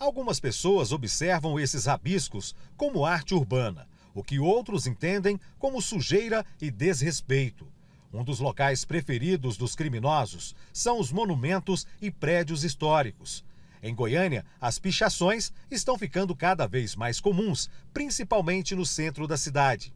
Algumas pessoas observam esses rabiscos como arte urbana, o que outros entendem como sujeira e desrespeito. Um dos locais preferidos dos criminosos são os monumentos e prédios históricos. Em Goiânia, as pichações estão ficando cada vez mais comuns, principalmente no centro da cidade.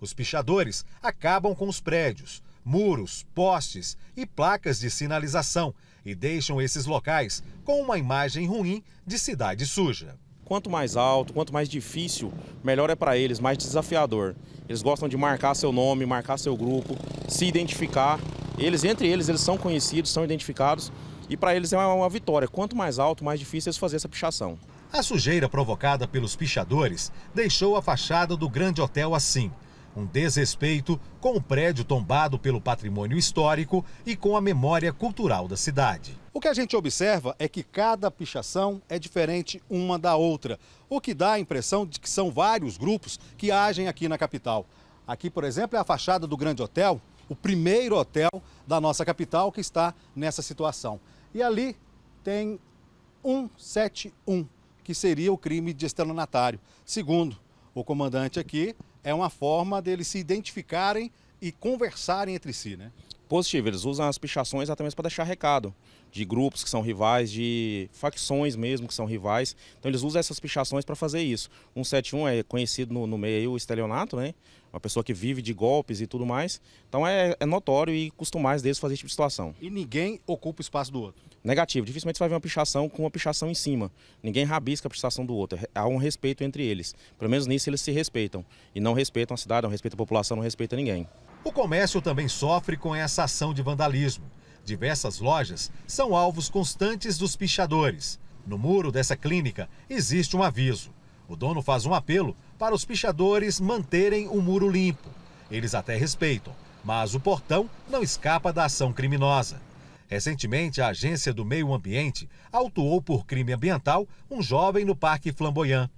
Os pichadores acabam com os prédios, muros, postes e placas de sinalização e deixam esses locais com uma imagem ruim de cidade suja. Quanto mais alto, quanto mais difícil, melhor é para eles, mais desafiador. Eles gostam de marcar seu nome, marcar seu grupo, se identificar. Eles, entre eles, eles são conhecidos, são identificados e para eles é uma vitória. Quanto mais alto, mais difícil eles fazer essa pichação. A sujeira provocada pelos pichadores deixou a fachada do grande hotel assim um desrespeito com o prédio tombado pelo patrimônio histórico e com a memória cultural da cidade. O que a gente observa é que cada pichação é diferente uma da outra, o que dá a impressão de que são vários grupos que agem aqui na capital. Aqui, por exemplo, é a fachada do Grande Hotel, o primeiro hotel da nossa capital que está nessa situação. E ali tem 171, que seria o crime de estelionatário. Segundo o comandante aqui, é uma forma deles se identificarem e conversarem entre si, né? positivo. Eles usam as pichações até mesmo para deixar recado de grupos que são rivais, de facções mesmo que são rivais. Então eles usam essas pichações para fazer isso. 171 é conhecido no, no meio aí, o estelionato, né? Uma pessoa que vive de golpes e tudo mais. Então é, é notório e costumais deles fazer esse tipo de situação. E ninguém ocupa o espaço do outro? Negativo. Dificilmente você vai ver uma pichação com uma pichação em cima. Ninguém rabisca a pichação do outro. Há um respeito entre eles. Pelo menos nisso eles se respeitam. E não respeitam a cidade, não respeitam a população, não respeitam ninguém. O comércio também sofre com essa ação de vandalismo. Diversas lojas são alvos constantes dos pichadores. No muro dessa clínica existe um aviso. O dono faz um apelo para os pichadores manterem o muro limpo. Eles até respeitam, mas o portão não escapa da ação criminosa. Recentemente, a Agência do Meio Ambiente autuou por crime ambiental um jovem no Parque Flamboyant.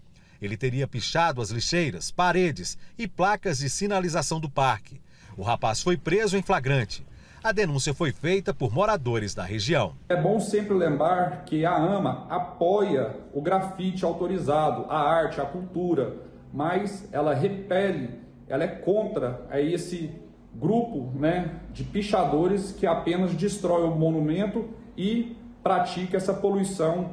Ele teria pichado as lixeiras, paredes e placas de sinalização do parque. O rapaz foi preso em flagrante. A denúncia foi feita por moradores da região. É bom sempre lembrar que a AMA apoia o grafite autorizado, a arte, a cultura, mas ela repele, ela é contra é esse grupo né, de pichadores que apenas destrói o monumento e pratica essa poluição,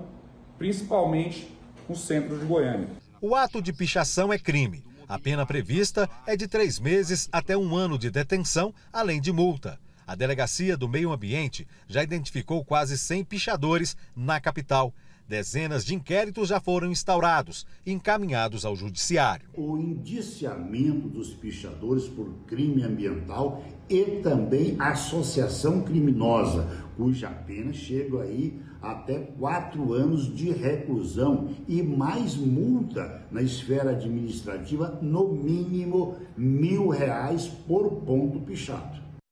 principalmente no centro de Goiânia. O ato de pichação é crime. A pena prevista é de três meses até um ano de detenção, além de multa. A Delegacia do Meio Ambiente já identificou quase 100 pichadores na capital Dezenas de inquéritos já foram instaurados e encaminhados ao judiciário. O indiciamento dos pichadores por crime ambiental e também associação criminosa, cuja pena chega aí até quatro anos de reclusão e mais multa na esfera administrativa, no mínimo mil reais por ponto pichado.